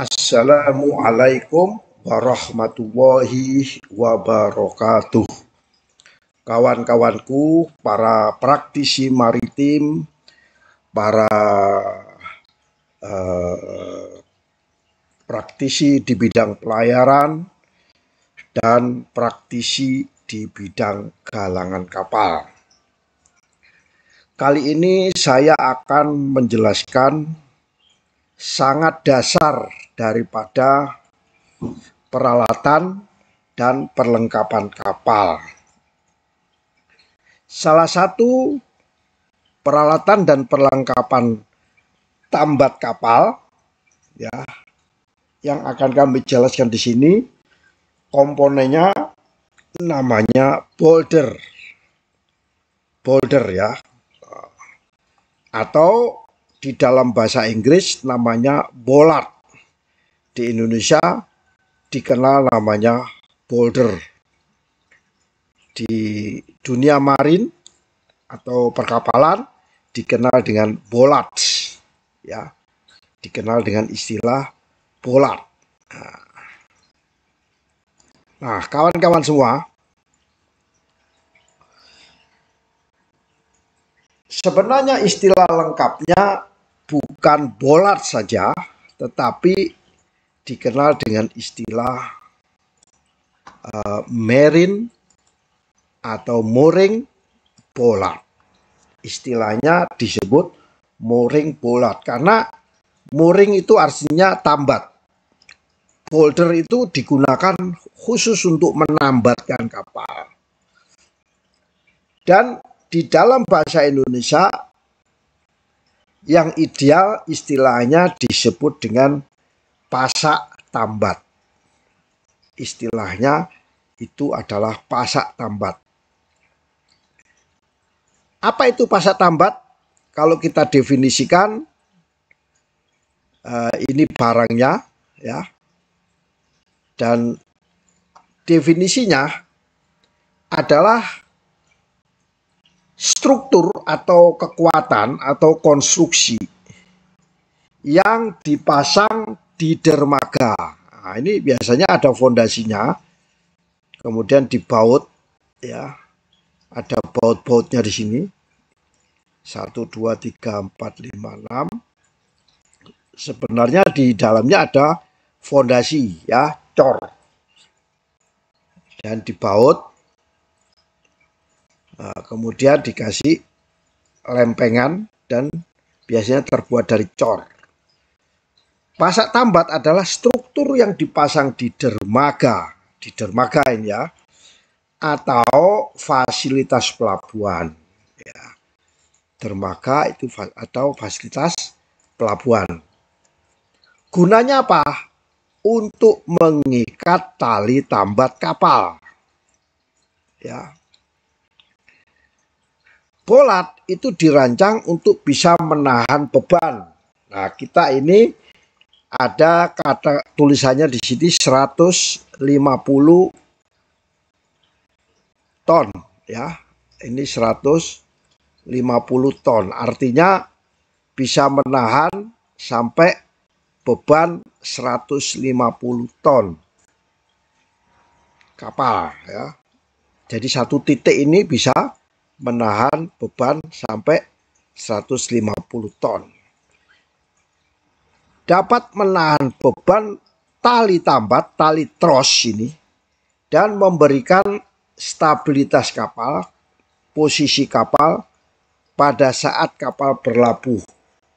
Assalamualaikum warahmatullahi wabarakatuh. Kawan-kawanku, para praktisi maritim, para uh, praktisi di bidang pelayaran, dan praktisi di bidang galangan kapal. Kali ini saya akan menjelaskan sangat dasar daripada peralatan dan perlengkapan kapal. Salah satu peralatan dan perlengkapan tambat kapal ya yang akan kami jelaskan di sini komponennya namanya boulder. Boulder ya. Atau di dalam bahasa Inggris namanya bolat Di Indonesia dikenal namanya boulder. Di dunia marin atau perkapalan dikenal dengan bolat ya. Dikenal dengan istilah bolat nah, nah, kawan-kawan semua, sebenarnya istilah lengkapnya bukan bolat saja, tetapi dikenal dengan istilah uh, merin atau mooring bolat. Istilahnya disebut mooring bolat karena mooring itu artinya tambat. Boulder itu digunakan khusus untuk menambatkan kapal. Dan di dalam bahasa Indonesia yang ideal istilahnya disebut dengan pasak tambat. Istilahnya itu adalah pasak tambat. Apa itu pasak tambat? Kalau kita definisikan eh, ini barangnya ya. Dan definisinya adalah struktur atau kekuatan atau konstruksi yang dipasang di dermaga. Nah, ini biasanya ada fondasinya, kemudian dibaut, ya, ada baut-bautnya di sini. satu dua tiga empat lima enam. Sebenarnya di dalamnya ada fondasi, ya, cor. Dan dibaut Eh, kemudian dikasih lempengan dan biasanya terbuat dari cor. Pasak tambat adalah struktur yang dipasang di dermaga, di dermaga ini ya, atau fasilitas pelabuhan. Ya. Dermaga itu atau fasilitas pelabuhan. Gunanya apa? Untuk mengikat tali tambat kapal. Ya, Bolat itu dirancang untuk bisa menahan beban. Nah, kita ini ada kata tulisannya di sini 150 ton ya. Ini 150 ton. Artinya bisa menahan sampai beban 150 ton kapal ya. Jadi satu titik ini bisa menahan beban sampai 150 ton. Dapat menahan beban tali tambat, tali tros ini, dan memberikan stabilitas kapal, posisi kapal pada saat kapal berlabuh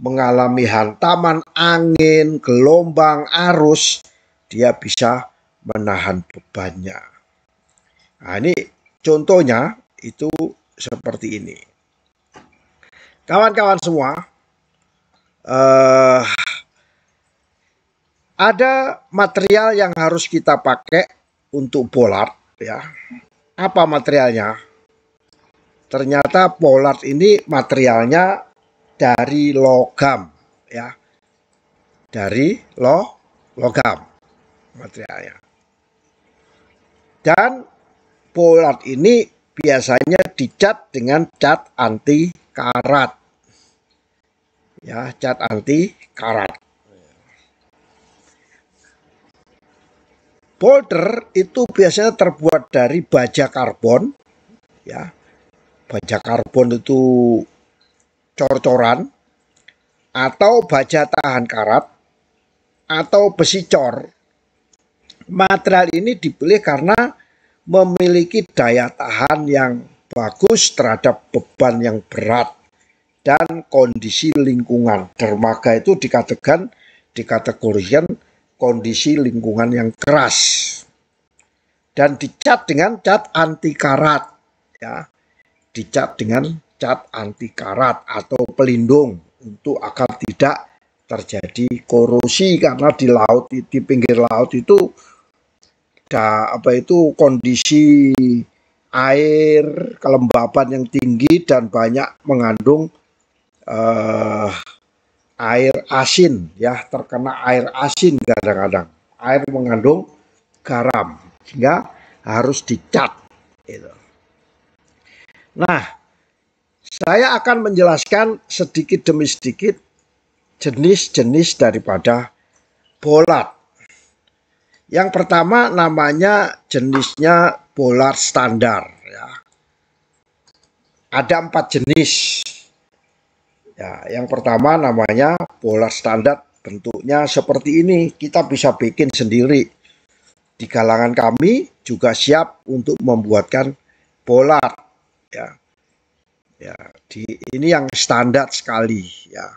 mengalami hantaman angin, gelombang, arus, dia bisa menahan bebannya. Nah, ini contohnya itu seperti ini. Kawan-kawan semua, uh, ada material yang harus kita pakai untuk polar ya. Apa materialnya? Ternyata polar ini materialnya dari logam ya. Dari lo logam materialnya. Dan polar ini biasanya dicat dengan cat anti karat. Ya, cat anti karat. Boulder itu biasanya terbuat dari baja karbon, ya. Baja karbon itu cor-coran atau baja tahan karat atau besi cor. Material ini dipilih karena memiliki daya tahan yang bagus terhadap beban yang berat dan kondisi lingkungan. Dermaga itu dikategorikan dikategorikan kondisi lingkungan yang keras dan dicat dengan cat anti karat ya. Dicat dengan cat anti karat atau pelindung untuk agar tidak terjadi korosi karena di laut di pinggir laut itu da, apa itu kondisi air kelembapan yang tinggi dan banyak mengandung uh, air asin ya terkena air asin kadang-kadang air mengandung garam sehingga harus dicat gitu. Nah, saya akan menjelaskan sedikit demi sedikit jenis-jenis daripada bolat. Yang pertama namanya jenisnya bolar standar ya. Ada empat jenis. Ya, yang pertama namanya bolar standar bentuknya seperti ini. Kita bisa bikin sendiri. Di kalangan kami juga siap untuk membuatkan bolar ya. Ya, di ini yang standar sekali ya.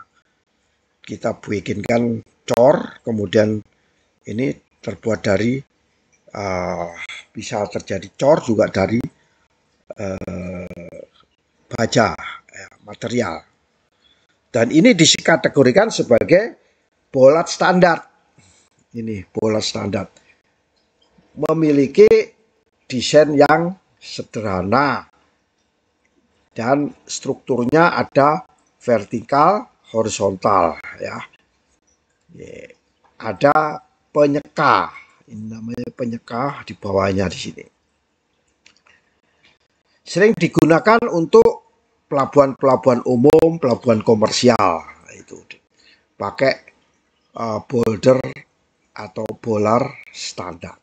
Kita bikinkan cor kemudian ini terbuat dari uh, bisa terjadi cor juga dari uh, baja ya, material dan ini disikategorikan sebagai bolat standar ini bola standar memiliki desain yang sederhana dan strukturnya ada vertikal horizontal ya ada penyekah. Ini namanya penyekah di bawahnya di sini. Sering digunakan untuk pelabuhan-pelabuhan umum, pelabuhan komersial itu. Pakai uh, eh, boulder atau bolar standar.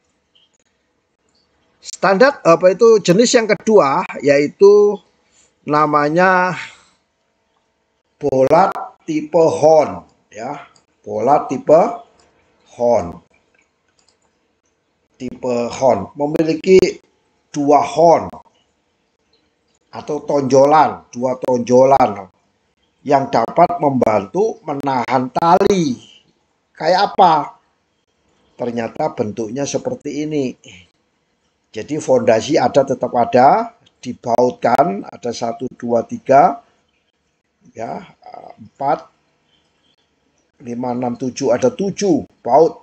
Standar apa itu jenis yang kedua yaitu namanya bola tipe horn ya bola tipe horn. Tipe horn memiliki dua horn atau tonjolan, dua tonjolan yang dapat membantu menahan tali. Kayak apa? Ternyata bentuknya seperti ini. Jadi fondasi ada tetap ada, dibautkan ada satu dua tiga ya empat 5, 6, 7, ada 7 baut,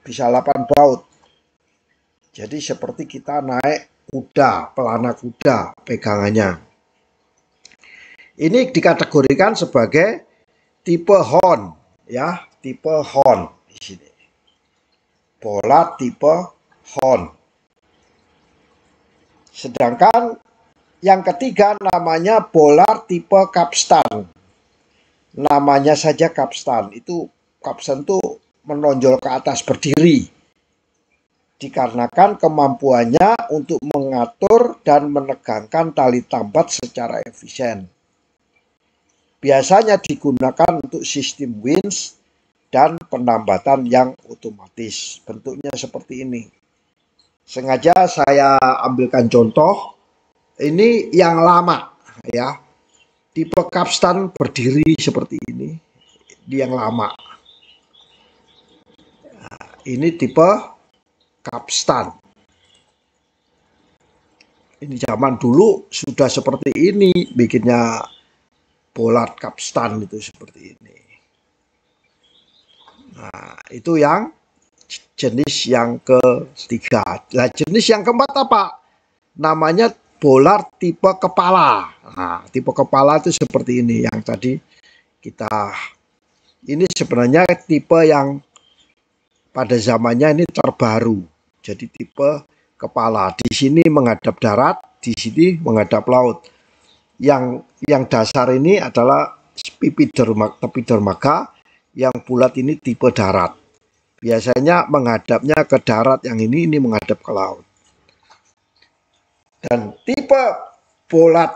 bisa 8 baut. Jadi seperti kita naik kuda, pelana kuda pegangannya. Ini dikategorikan sebagai tipe horn, ya, tipe horn di sini. Bola tipe horn. Sedangkan yang ketiga namanya bola tipe capstan namanya saja kapstan itu kapstan itu menonjol ke atas berdiri dikarenakan kemampuannya untuk mengatur dan menegangkan tali tambat secara efisien. Biasanya digunakan untuk sistem winch dan penambatan yang otomatis. Bentuknya seperti ini. Sengaja saya ambilkan contoh ini yang lama ya tipe kapstan berdiri seperti ini yang lama nah, ini tipe kapstan ini zaman dulu sudah seperti ini bikinnya bolat kapstan itu seperti ini nah itu yang jenis yang ketiga nah jenis yang keempat apa namanya Bolar tipe kepala. Nah, tipe kepala itu seperti ini yang tadi kita ini sebenarnya tipe yang pada zamannya ini terbaru. Jadi tipe kepala di sini menghadap darat, di sini menghadap laut. Yang yang dasar ini adalah dermaga yang bulat ini tipe darat. Biasanya menghadapnya ke darat, yang ini ini menghadap ke laut. Dan tipe bolat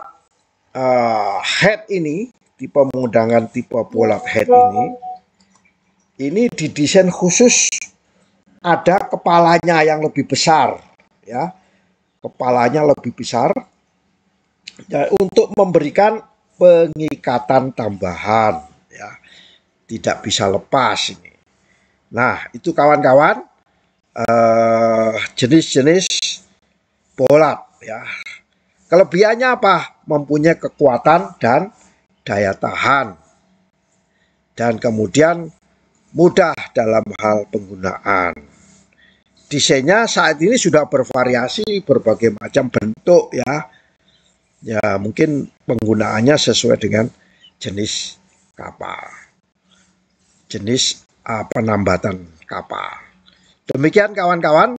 uh, eh, head ini, tipe mengundangan tipe bolat head ini, ini didesain khusus ada kepalanya yang lebih besar, ya, kepalanya lebih besar ya, untuk memberikan pengikatan tambahan, ya, tidak bisa lepas ini. Nah, itu kawan-kawan eh, jenis-jenis uh, ya. Kelebihannya apa? Mempunyai kekuatan dan daya tahan. Dan kemudian mudah dalam hal penggunaan. Desainnya saat ini sudah bervariasi berbagai macam bentuk ya. Ya mungkin penggunaannya sesuai dengan jenis kapal. Jenis uh, penambatan kapal. Demikian kawan-kawan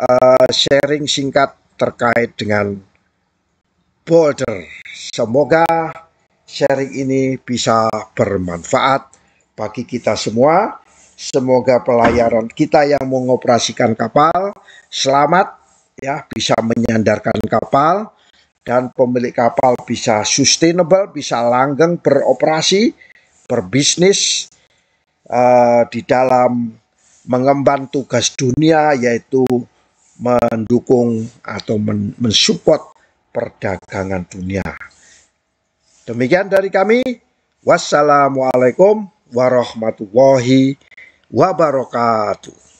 uh, sharing singkat terkait dengan border. Semoga sharing ini bisa bermanfaat bagi kita semua. Semoga pelayaran kita yang mengoperasikan kapal selamat ya bisa menyandarkan kapal dan pemilik kapal bisa sustainable, bisa langgeng beroperasi, berbisnis uh, di dalam mengemban tugas dunia yaitu mendukung atau mensupport perdagangan dunia. Demikian dari kami. Wassalamualaikum warahmatullahi wabarakatuh.